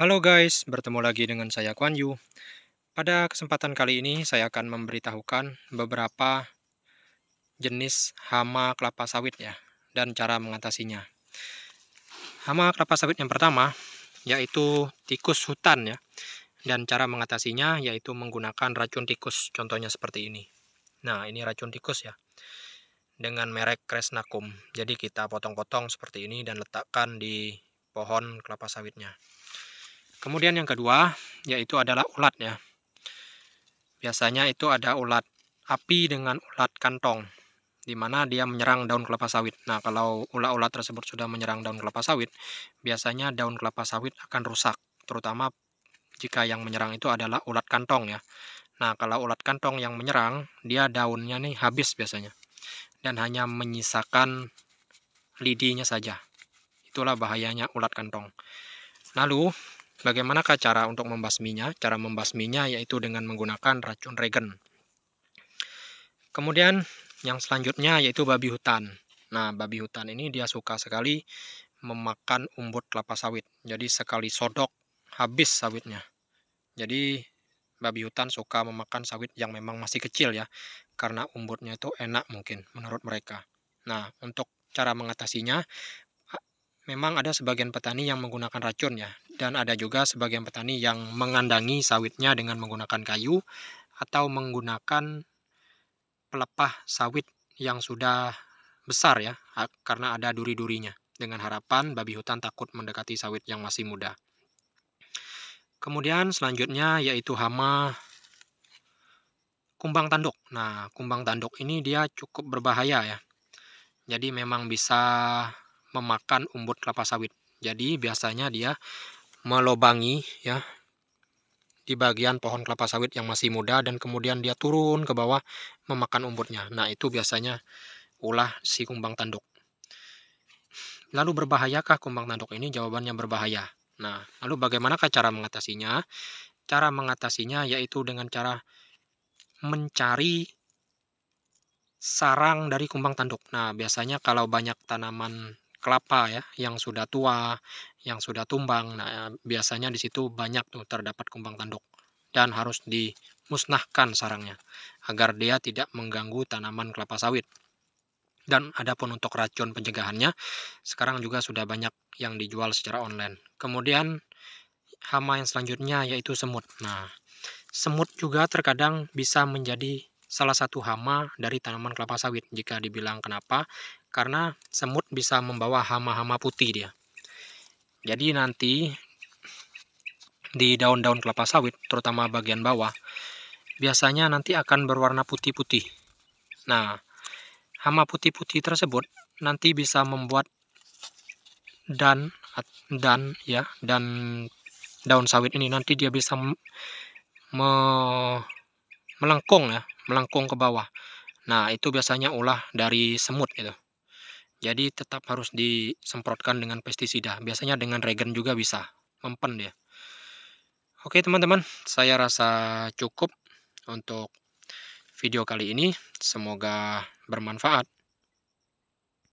Halo guys, bertemu lagi dengan saya Kwan Yu. Pada kesempatan kali ini saya akan memberitahukan beberapa jenis hama kelapa sawit ya dan cara mengatasinya. Hama kelapa sawit yang pertama yaitu tikus hutan ya. Dan cara mengatasinya yaitu menggunakan racun tikus contohnya seperti ini. Nah, ini racun tikus ya. Dengan merek Kresnakum. Jadi kita potong-potong seperti ini dan letakkan di pohon kelapa sawitnya. Kemudian yang kedua yaitu adalah ulat ya. Biasanya itu ada ulat api dengan ulat kantong di mana dia menyerang daun kelapa sawit. Nah, kalau ulat-ulat tersebut sudah menyerang daun kelapa sawit, biasanya daun kelapa sawit akan rusak, terutama jika yang menyerang itu adalah ulat kantong ya. Nah, kalau ulat kantong yang menyerang, dia daunnya nih habis biasanya. Dan hanya menyisakan lidinya saja. Itulah bahayanya ulat kantong. Lalu, Bagaimanakah cara untuk membasminya? Cara membasminya yaitu dengan menggunakan racun regen. Kemudian yang selanjutnya yaitu babi hutan. Nah, babi hutan ini dia suka sekali memakan umbut kelapa sawit. Jadi sekali sodok habis sawitnya. Jadi babi hutan suka memakan sawit yang memang masih kecil ya karena umbutnya itu enak mungkin menurut mereka. Nah, untuk cara mengatasinya memang ada sebagian petani yang menggunakan racun ya dan ada juga sebagian petani yang mengandangi sawitnya dengan menggunakan kayu atau menggunakan pelepah sawit yang sudah besar ya karena ada duri-durinya dengan harapan babi hutan takut mendekati sawit yang masih muda. Kemudian selanjutnya yaitu hama kumbang tanduk. Nah, kumbang tanduk ini dia cukup berbahaya ya. Jadi memang bisa memakan umbut kelapa sawit. Jadi biasanya dia melobangi ya di bagian pohon kelapa sawit yang masih muda dan kemudian dia turun ke bawah memakan umbutnya. Nah, itu biasanya ulah si kumbang tanduk. Lalu berbahayakah kumbang tanduk ini? Jawabannya berbahaya. Nah, lalu bagaimanakah cara mengatasinya? Cara mengatasinya yaitu dengan cara mencari sarang dari kumbang tanduk. Nah, biasanya kalau banyak tanaman kelapa ya yang sudah tua, yang sudah tumbang. Nah, eh, biasanya di situ banyak tuh terdapat kumbang tanduk dan harus dimusnahkan sarangnya agar dia tidak mengganggu tanaman kelapa sawit. Dan adapun untuk racun pencegahannya, sekarang juga sudah banyak yang dijual secara online. Kemudian hama yang selanjutnya yaitu semut. Nah, semut juga terkadang bisa menjadi salah satu hama dari tanaman kelapa sawit jika dibilang kenapa karena semut bisa membawa hama-hama putih dia jadi nanti di daun-daun kelapa sawit terutama bagian bawah biasanya nanti akan berwarna putih-putih nah hama putih-putih tersebut nanti bisa membuat dan dan ya dan daun sawit ini nanti dia bisa me, melengkung ya melengkung ke bawah. Nah, itu biasanya ulah dari semut itu. Jadi tetap harus disemprotkan dengan pestisida. Biasanya dengan regen juga bisa mempen dia. Oke, teman-teman, saya rasa cukup untuk video kali ini. Semoga bermanfaat.